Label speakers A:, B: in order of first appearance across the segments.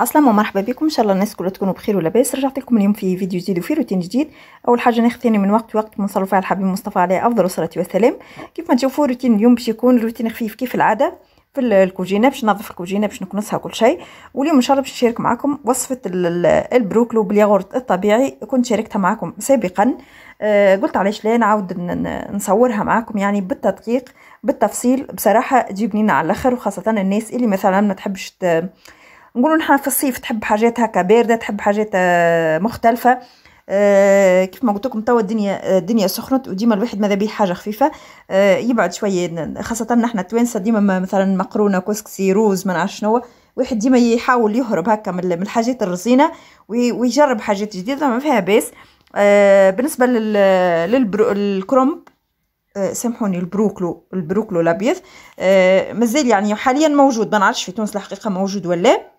A: السلام ومرحبا بكم ان شاء الله الناس كلها تكونوا بخير ولاباس رجعت لكم اليوم في فيديو جديد وفي روتين جديد اول حاجه ناخذ ثاني من وقت وقت منصرف على الحبيب مصطفى عليه افضل الصلاه والسلام كيف ما تشوفوا روتين اليوم باش يكون روتين خفيف كيف العاده في الكوجينه باش ننظف الكوجينه باش نكنسها كل شيء واليوم ان شاء الله باش نشارك معكم وصفه البروكلو بالياغورت الطبيعي كنت شاركتها معكم سابقا آه، قلت علاش لا نعاود نصورها معكم يعني بالتدقيق بالتفصيل بصراحه تجيب على الاخر وخاصه الناس اللي مثلا ما تحبش نقولوا نحن في الصيف تحب حاجات هكا بارده تحب حاجات آه، مختلفه آه كيف ما قلت لكم توا الدنيا آه، الدنيا سخنت وديما الواحد ماذا بيه حاجه خفيفه آه يبعد شويه خاصه نحن التوانسه ديما مثلا مقرونه كسكسي روز ما نعرف شنو واحد ديما يحاول يهرب هكا من الحاجات الرصينه ويجرب حاجات جديده ما فيها باس آه بالنسبه للكرومب آه سامحوني البروكلو البروكلو الابيض آه مازال يعني حاليا موجود ما نعرفش في تونس الحقيقه موجود ولا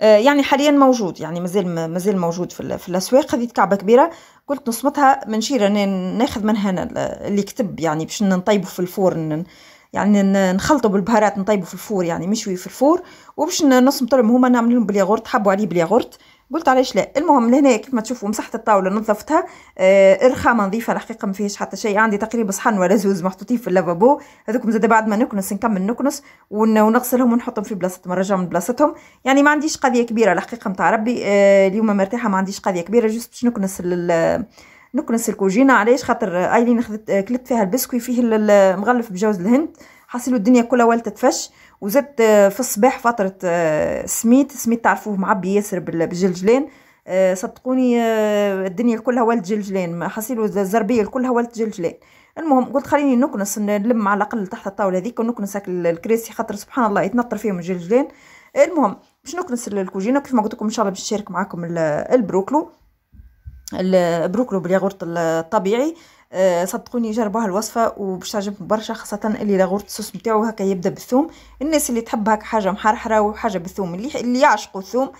A: آه، يعني حاليا موجود يعني مازال مازال موجود في, في الاسواق هذه كعبه كبيره قلت نصمتها منشيره ناخذ منها اللي كتب يعني باش نطيبه في الفرن يعني نخلطه بالبهارات نطيبه في الفور يعني مشوي في الفور وباش نصمت لهم هما نعمل لهم بالياغورت حبوا عليه بالياغورت قلت علاش لا المهم لهنا كيف ما تشوفوا مسحت الطاوله نظفتها آه الرخامه نظيفه الحقيقه ما فيهاش حتى شيء عندي تقريبا صحن ولا زوز محطوطين في اللافابو هذوكم زاد بعد ما نكنس نكمل نكنس ونغسلهم ونحطهم في بلاصتهم نرجعهم لبلاصتهم يعني ما عنديش قضيه كبيره الحقيقه نتاع ربي آه اليوم مرتاحه ما عنديش قضيه كبيره جوست باش نكنس نكنس الكوجينه علاش خاطر آه، ايلين اخذت آه، كلت فيها البسكوي فيه المغلف بجوز الهند حاصلوا الدنيا كلها والتة تفش وزدت آه، في الصباح فترة آه، سميت سميت تعرفوه معبي ياسر بالجلجلان آه، صدقوني الدنيا كلها ولد جلجلان حصيلو الزربيه كلها ولد جلجلان المهم قلت خليني نكنس نلم على الاقل تحت الطاوله هذيك ونكنس الكراسي خاطر سبحان الله يتنطر فيهم الجلجلان المهم باش نكنس الكوجينه كيف ما قلت لكم ان شاء الله باش نشارك معاكم البروكلو البروكلو بالياغورت الطبيعي آه، صدقوني جربوها الوصفه وباش تعجبكم برشا خاصه اللي لاغورت الصوص نتاعو هكا يبدا بالثوم الناس اللي تحب هكا حاجه محرحره وحاجه بالثوم اللي اللي يعشقوا الثوم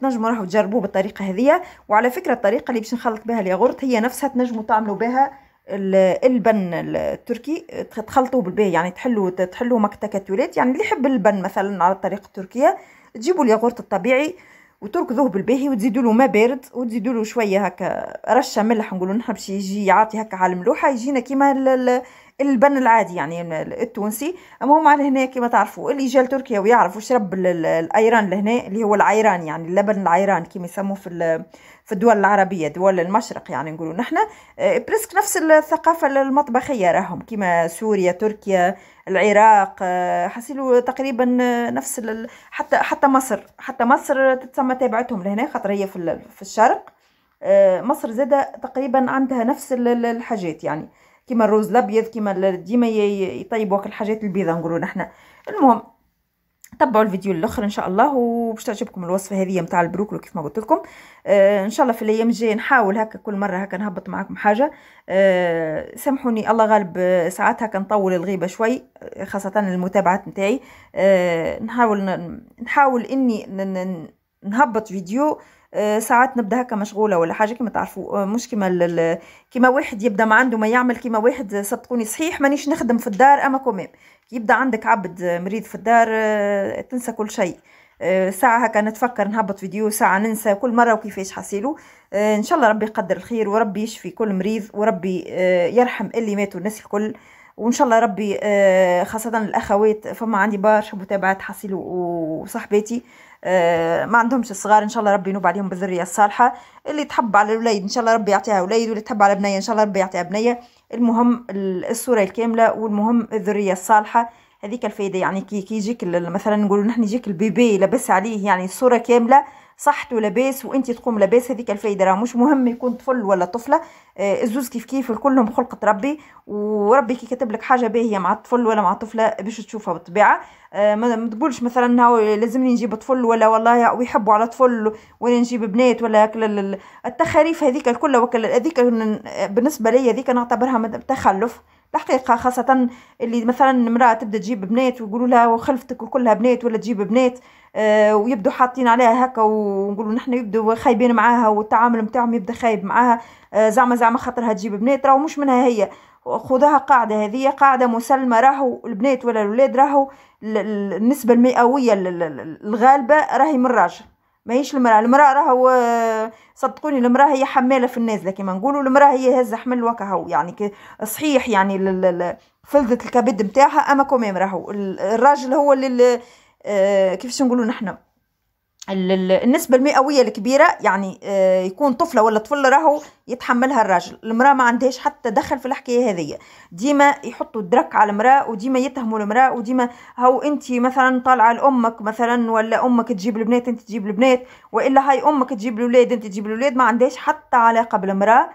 A: تنجموا راهو تجربوه بالطريقه هذيا وعلى فكره الطريقه اللي باش نخلط بها الياغورت هي نفسها تنجموا تعملوا بها البن التركي تخلطوه بالباهي يعني تحلوا تحلوا مكتكاتولات يعني اللي يحب البن مثلا على الطريقه التركيه تجيبوا الياغورت الطبيعي وتركضوه بالباهي وتزيدوا له ما بارد وتزيدوا له شويه هكا رشه ملح نقولوا نحب شي يجي يعطي هكا على الملوحه يجينا كيما البن العادي يعني التونسي المهم على هنا كما تعرفوا اللي جا لتركيا ويعرف وشرب الايران لهنا اللي هو العيران يعني اللبن العيران كما يسموه في في الدول العربيه دول المشرق يعني نقولوا نحن آه، بريسك نفس الثقافه المطبخيه راهم كما سوريا تركيا العراق آه، حسيلو تقريبا آه، نفس حتى حتى مصر حتى مصر تتسمى تابعتهم لهنا خاطر هي في الشرق مصر زادة تقريبا عندها نفس الحاجات يعني كيما الروز الابيض كيما ديما يطيبوا الحاجات البيضاء نقولوا نحنا المهم تبعوا الفيديو الاخر ان شاء الله وباش تعجبكم الوصفه هذه نتاع البروكلو كيف ما قلت لكم آه ان شاء الله في الايام الجايه نحاول هكا كل مره هكا نهبط معاكم حاجه آه سامحوني الله غالب آه، ساعات هكا نطول الغيبه شوي آه، خاصه المتابعات نتاعي آه نحاول نحاول اني نهبط فيديو آه، ساعات نبدا هكا مشغوله ولا حاجه كما تعرفوا آه، مش كما كما واحد يبدا ما عنده ما يعمل كما واحد صدقوني صحيح مانيش نخدم في الدار اما كوميم يبدا عندك عبد مريض في الدار آه، تنسى كل شيء ساعة هكا نتفكر نهبط فيديو ساعة ننسى كل مرة وكيفاش حصيله إن شاء الله ربي يقدر الخير وربي يشفي كل مريض وربي يرحم اللي ماتوا الناس الكل وان شاء الله ربي خاصه الاخوات فما عندي برشا متابعات حصيل وصاحباتي آه، ما عندهمش صغار ان شاء الله ربي ينوب عليهم بالذريه الصالحه اللي تحب على الوليد ان شاء الله ربي يعطيها وليد واللي تحب على بنيه ان شاء الله ربي يعطيها بنيه المهم الصوره الكامله والمهم الذريه الصالحه هذيك الفايده يعني كي يجيك مثلا نقولوا نحن يجيك البيبي لاباس عليه يعني الصوره كامله صحته لاباس وانت تقوم لاباس هذيك الفايده راه مش مهم يكون طفل ولا طفله آه الزوز كيف كيف كلهم خلقه ربي وربي كي كتب لك حاجه باهيه مع الطفل ولا مع الطفله باش تشوفها بالطبيعه آه ما تقولش مثلا هاو لازمني نجيب طفل ولا والله ويحبوا على طفل ولا نجيب بنات ولا التخاريف هذيك الكل هذيك بالنسبه لي هذيك نعتبرها تخلف الحقيقه خاصه اللي مثلا امراه تبدا تجيب بنات ويقولوا لها وخلفتك وكلها بنات ولا تجيب بنات آه، ويبدو حاطين عليها هكا ونقولوا نحن يبدو خايبين معاها والتعامل نتاعهم يبدا خايب معاها آه، زعما زعما خاطرها تجيب بنات راهو مش منها هي خذها قاعده هذه قاعده مسلمه راهو البنات ولا الولاد راهو النسبه المئويه الغالبه راهي من الراجل ماهيش المراه المراه راهو آه، صدقوني المراه هي حماله في النازله كما نقولوا المراه هي هزه حمل وكهو يعني صحيح يعني فلذة الكبد نتاعها اما كوميم راهو الراجل هو اللي آه، كيفاش نقولوا نحن النسبة المئوية الكبيرة يعني آه، يكون طفلة ولا طفل راهو يتحملها الراجل المرأة ما عندهاش حتى دخل في الحكاية هذه ديما يحطوا الدرك على المرأة وديما يتهموا المرأة وديما هاو انت مثلا طالعة لأمك مثلا ولا أمك تجيب البنات انت تجيب البنات وإلا هاي أمك تجيب الولاد انت تجيب الولاد ما عندهاش حتى علاقة بالمرأة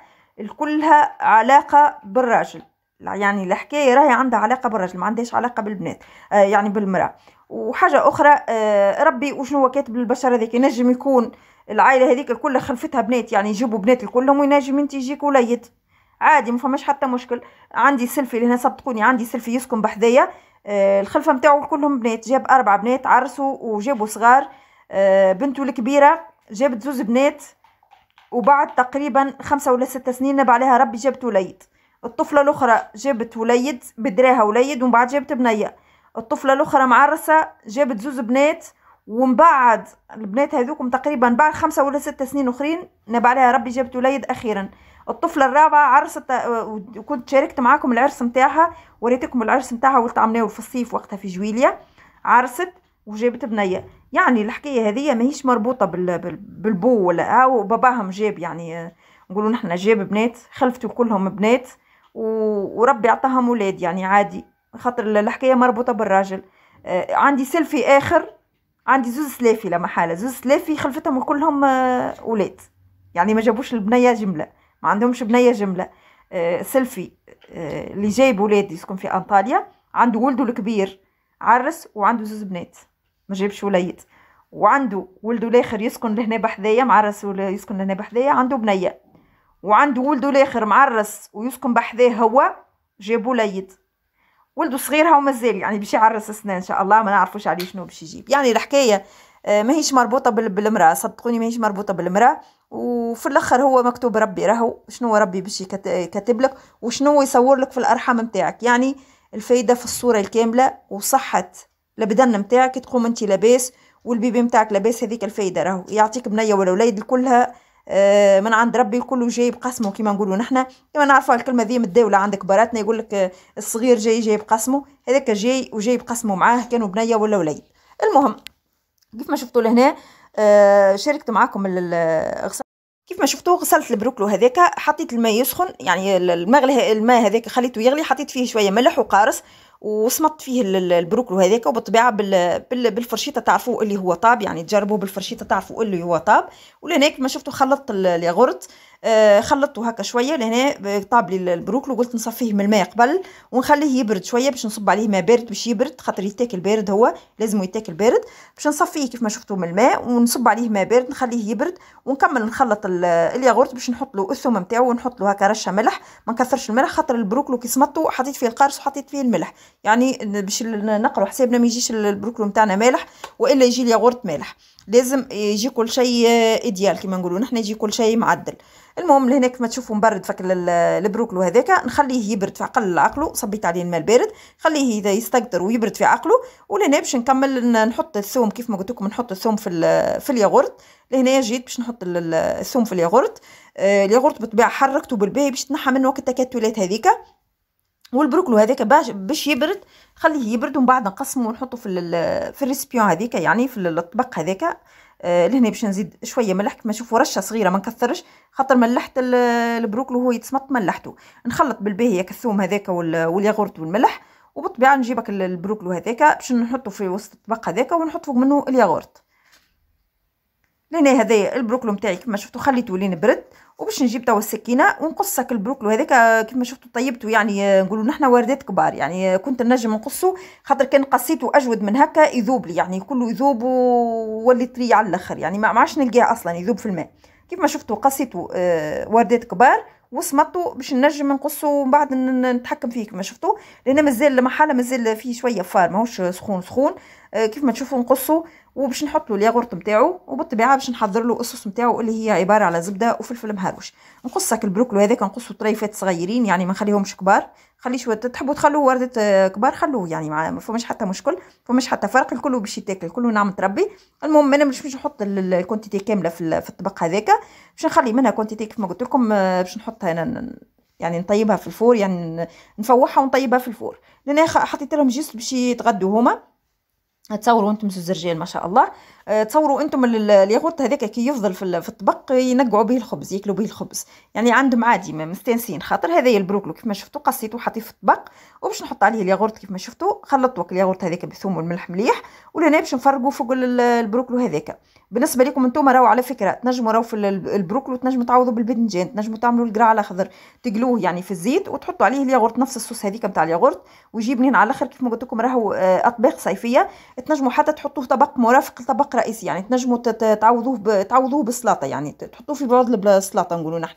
A: كلها علاقة بالراجل يعني الحكاية راهي عندها علاقة بالراجل ما عندهاش علاقة بالبنات آه، يعني بالمرأة وحاجه اخرى آه، ربي وشنو هو كاتب للبشر هذيك ينجم يكون العائله هذيك كلها خلفتها بنات يعني يجيبوا بنات كلهم وينجم انت يجيك وليد عادي ما فماش حتى مشكل عندي سلفي هنا صدقوني عندي سلفي يسكن بحذايا آه، الخلفه نتاعو كلهم بنات جاب اربع بنات عرسوا وجابوا صغار آه، بنته الكبيره جابت زوز بنات وبعد تقريبا خمسة ولا ستة سنين نبع عليها ربي جابت وليد الطفلة الأخرى جابت وليد بدراها وليد ومن بعد جابت بنية الطفله الاخرى معرسه جابت زوز بنات ومن بعد البنات هذوكم تقريبا بعد خمسة ولا ستة سنين أخرين نبع عليها ربي جابت وليد أخيرا الطفلة الرابعة عرست آه، وكنت شاركت معاكم العرس نتاعها وريتكم العرس نتاعها ولت عملناه في الصيف وقتها في جويليا عرست وجابت بنية يعني الحكاية هذه ماهيش مربوطة بالبو ولا أو باباهم جاب يعني آه، نقولوا نحنا جاب بنات خلفتوا كلهم بنات وربي عطاهم ولاد يعني عادي خاطر الحكاية مربوطة بالراجل آه، عندي سيلفي آخر عندي زوز سلافي لما حالة زوز سلافي خلفتهم كلهم أولاد آه، يعني ما جابوش البنية جملة ما عندهمش بنية جملة آه، سيلفي اللي جايب ولاد يسكن في أنطاليا عنده ولده الكبير عرس وعنده زوز بنات ما جابش وليد وعنده ولده الاخر يسكن لهنا بحذايا معرس يسكن لهنا بحذايا عنده بنيه وعنده ولده الاخر معرس ويسكن بحذاه هو جابوا ليد ولده صغير هاو مازال يعني باش يعرس اسنان ان شاء الله ما نعرفوش عليه شنو باش يجيب يعني الحكايه آه، ماهيش مربوطه بالمراه صدقوني ماهيش مربوطه بالمراه وفي الاخر هو مكتوب ربي راهو شنو ربي باش يكتب لك وشنو يصور لك في الارحام نتاعك يعني الفايده في الصوره الكامله وصحه البدن نتاعك تقوم انت لاباس والبيبي نتاعك لاباس هذيك الفايده راهو يعطيك بنيه ولا وليد كلها آه، من عند ربي الكل جاي بقسمه كيما نقولوا نحنا كيما نعرفوا الكلمه ذي الدوله عندك براتنا يقول لك الصغير جاي جاي بقسمه هذاك جاي وجاي بقسمه معاه كانوا بنيه ولا وليد المهم كيف ما شفتوا لهنا آه، شاركت معاكم كيف ما شفتوا غسلت البروكلو هذاك حطيت الماء يسخن يعني المغلي الماء هذاك خليته يغلي حطيت فيه شويه ملح وقارص وصمت فيه البروكلو هذاك وبالطبيعه بالفرشيطه تعرفوا اللي هو طاب يعني تجربوه بالفرشيطه تعرفوا اللي هو طاب ولهناك ما شفتوا خلطت الياغورت آه، خلطته هكا شويه لهنا آه، طاب لي البروكلي وقلت نصفيه من الماء قبل ونخليه يبرد شويه باش نصب عليه ماء بارد باش يبرد خاطر يتاكل بارد هو لازم يتاكل بارد باش نصفيه كيف ما شفتوا من الماء ونصب عليه ماء بارد نخليه يبرد ونكمل نخلط الياغورت باش نحط له الثوم نتاعو ونحط له هكا رشه ملح ما نكثرش الملح خاطر البروكلي كي صمطو حطيت فيه القارص وحطيت فيه الملح يعني باش نقروا حسابنا ما يجيش البروكلي نتاعنا مالح والا يجي الياغورت مالح لازم يجي كل شيء آه، اديال كما نقولوا نحنا يجي كل شيء معدل المهم لهنا كيف ما تشوفوا مبرد فك البروكلو هذاك نخليه يبرد في عقل عقله صبيت عليه الماء البارد خليه اذا يستقدر ويبرد في عقله ولهنا باش نكمل نحط الثوم كيف ما قلت لكم نحط الثوم في في الياغورت لهنا جيت باش نحط الثوم في الياغورت آه الياغورت بالطبيعه حركته بالباهي باش تنحى منه التكتلات هذيك والبروكلو هذاك باش باش يبرد خليه يبرد ومن بعد نقسمه ونحطه في في الريسبيون هذيك يعني في الطبق هذاك آه، لهنا باش نزيد شويه ملح كما تشوفوا رشه صغيره ما نكثرش خاطر ملحت البروكلي وهو يتسمط ملحته نخلط بالباهيه كالثوم هذاك والياغورت والملح وبالطبيعه نجيبك البروكلي هذاك باش نحطه في وسط الطبق هذاك ونحط فوق منه الياغورت لهنا هذايا البروكلي نتاعي كما شفتوا خليته لين برد وباش نجيب توا السكينه ونقص ساك البروكلو هذاك كيما شفتوا طيبته يعني نقولوا نحنا واردات كبار يعني كنت نجم نقصه خاطر كان قصيته اجود من هكا يذوب لي يعني كله يذوب وولي طري على الاخر يعني ما عادش نلقاه اصلا يذوب في الماء كيما شفتوا قصيته آه، واردات كبار وصمتوا باش نجم نقصه ومن بعد نتحكم فيه كما شفتوا لان مازال المحاله مازال فيه شويه فار ماهوش سخون سخون آه، كيف ما تشوفوا نقصه وباش نحط له الياغورت نتاعو وبالطبيعه باش نحضر له الصوص نتاعو اللي هي عباره على زبده وفلفل مهروش نقص هاك البروكلو هذاك نقصو طريفات صغيرين يعني ما نخليهمش كبار خلي شويه تحبوا تخلوه ورده آه، كبار خلوه يعني ما فماش حتى مشكل فماش حتى فرق الكل باش يتاكل كله نعم تربي المهم انا مش باش نحط الكونتيتي كامله في, في الطبق هذاك باش نخلي منها كونتيتي كيف ما قلت لكم آه، باش نحطها انا يعني نطيبها في الفور يعني نفوحها ونطيبها في الفور لان حطيت لهم جيست باش يتغدوا هما تصوروا انتم الزرجال ما شاء الله آه، تصوروا انتم الياغورت هذاك كي يفضل في الطبق ينقعوا به الخبز ياكلوا به الخبز يعني عندهم عادي مستانسين خاطر هذا البروكلو كيف ما شفتوا قصيته حطيه في الطبق وباش نحط عليه الياغورت كيف ما شفتوا خلطوا الياغورت هذاك بالثوم والملح مليح ولهنا باش نفرقوا فوق البروكلو هذاك بالنسبه لكم انتم راهو على فكره تنجموا راهو في البروكلو تنجموا تعوضوا بالباذنجان تنجموا تعملوا على خضر تقلوه يعني في الزيت وتحطوا عليه الياغورت نفس الصوص هذيك نتاع الياغورت ويجي بنين على الاخر كيف ما قلت لكم راهو آه، اطباق صيفيه تنجموا حتى تحطوه طبق مرافق لطبق رئيسي يعني تنجموا تعوضوه تعوضوه بالسلطه يعني تحطوه في بعض السلطه نقولوا نحن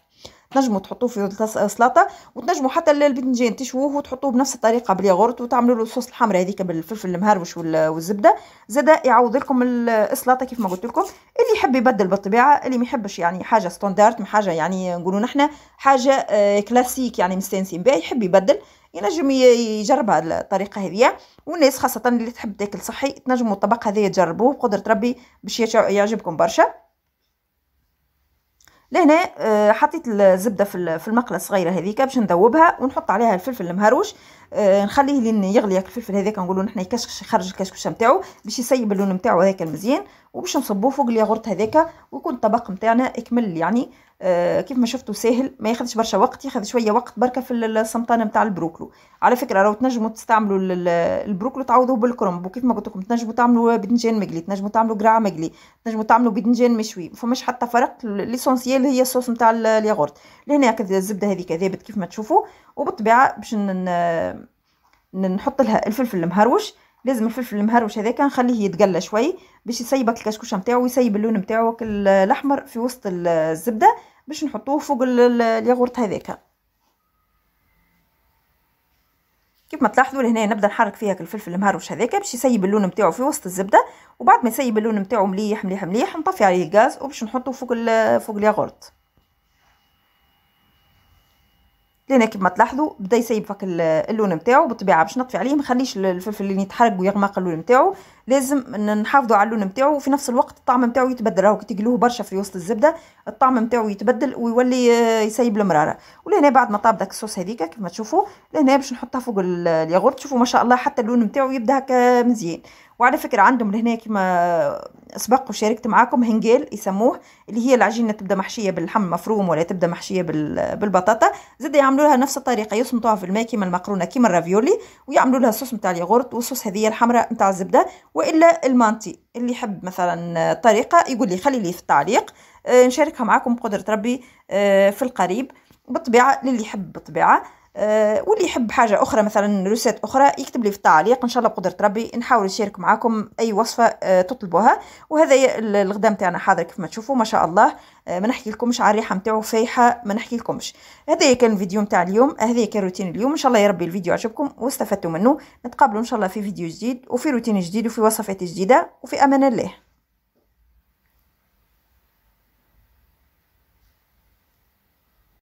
A: تنجموا تحطوه في السلطه وتنجموا حتى الباذنجان تشووه وتحطوه بنفس الطريقه بالياغورت وتعملوا له الصوص الحمراء هذيك بالفلفل المهروش والزبده زاد يعوض لكم السلطه كيف ما قلت لكم اللي يحب يبدل بالطبيعه اللي ما يحبش يعني حاجه ستاندرد حاجه يعني نقولوا نحنا حاجه آه، كلاسيك يعني مستانسين بها يحب يبدل ينجم يجرب هذه الطريقه هذه والناس خاصه اللي تحب تاكل صحي تنجموا الطبق هذا تجربوه بقدره ربي باش يعجبكم برشا لهنا آه، حطيت الزبده في المقله الصغيره هذيك باش نذوبها ونحط عليها الفلفل المهروش آه، نخليه لين يغلي هاك الفلفل هذاك نقولوا نحنا يكشكش يخرج الكشكش نتاعو باش يسيب اللون نتاعو هذاك المزيان وباش نصبوه فوق الياغورت هذاك ويكون الطبق نتاعنا اكمل يعني آه كيف ما شفتوا ساهل ما ياخذش برشا وقت ياخذ شويه وقت بركه في السمطانه نتاع البروكلو على فكره راهو تنجموا تستعملوا البروكلو تعوضوه بالكرنب وكيف ما قلت لكم تنجموا تعملوا بدنجان مقلي تنجموا تعملوا قراع مقلي تنجموا تعملوا بدنجان مشوي ما فماش حتى فرق ليسونسييل هي الصوص نتاع الياغورت لهنا الزبده هذيك ذابت كيف ما تشوفوا وبالطبيعه باش نحط لها الفلفل المهروش لازم الفلفل المهروش كان نخليه يتقلى شوي باش يسيبك الكشكوشه نتاعو ويسيب اللون نتاعو الاحمر في وسط الزبده باش نحطوه فوق الياغورت هذاك كيف ما تلاحظوا لهنا نبدا نحرك فيها الفلفل المهروش هذاك باش يسيب اللون نتاعو في وسط الزبده وبعد ما يسيب اللون نتاعو مليح مليح مليح نطفي عليه الغاز وباش نحطه فوق فوق الياغورت لان كيما تلاحظوا بدا يسيب فك اللون نتاعو بالطبيعه باش نطفي عليه ما نخليش الفلفل اللي يتحرق ويغمق اللون نتاعو لازم نحافظوا على اللون نتاعو وفي نفس الوقت الطعم نتاعو يتبدل راهو كي تقلوه برشا في وسط الزبده الطعم نتاعو يتبدل ويولي آه، يسيب المراره ولهنا بعد ما طاب داك الصوص هذيك كيما تشوفوا لهنا باش نحطها فوق الياغورت شوفوا ما شاء الله حتى اللون نتاعو يبدا هكا مزيان وعلى فكرة عندهم لهنا كما سبق وشاركت معاكم هنجيل يسموه اللي هي العجينة تبدأ محشية باللحم المفروم ولا تبدأ محشية بالبطاطا زاد يعملوا لها نفس الطريقة يصمتوها في الماء كيما المقرونة كيما الرافيولي ويعملوا لها صوص نتاع اليغورت والصوص هذه الحمراء نتاع الزبدة وإلا المانتي اللي يحب مثلا طريقة يقول لي خلي لي في التعليق آه، نشاركها معاكم بقدرة ربي آه، في القريب بالطبيعة للي يحب بالطبيعة آه، واللي يحب حاجه اخرى مثلا روسات اخرى يكتب لي في التعليق ان شاء الله بقدره ربي نحاول نشارك معاكم اي وصفه آه، تطلبوها وهذا الغداء نتاعنا حاضر كيف ما تشوفوا ما شاء الله آه، ما نحكي لكمش على الريحه نتاعو فايحه ما نحكي لكمش هذا كان الفيديو نتاع اليوم هذا كان روتين اليوم ان شاء الله يا ربي الفيديو عجبكم واستفدتوا منه نتقابلوا ان شاء الله في فيديو جديد وفي روتين جديد وفي وصفات جديده وفي امان الله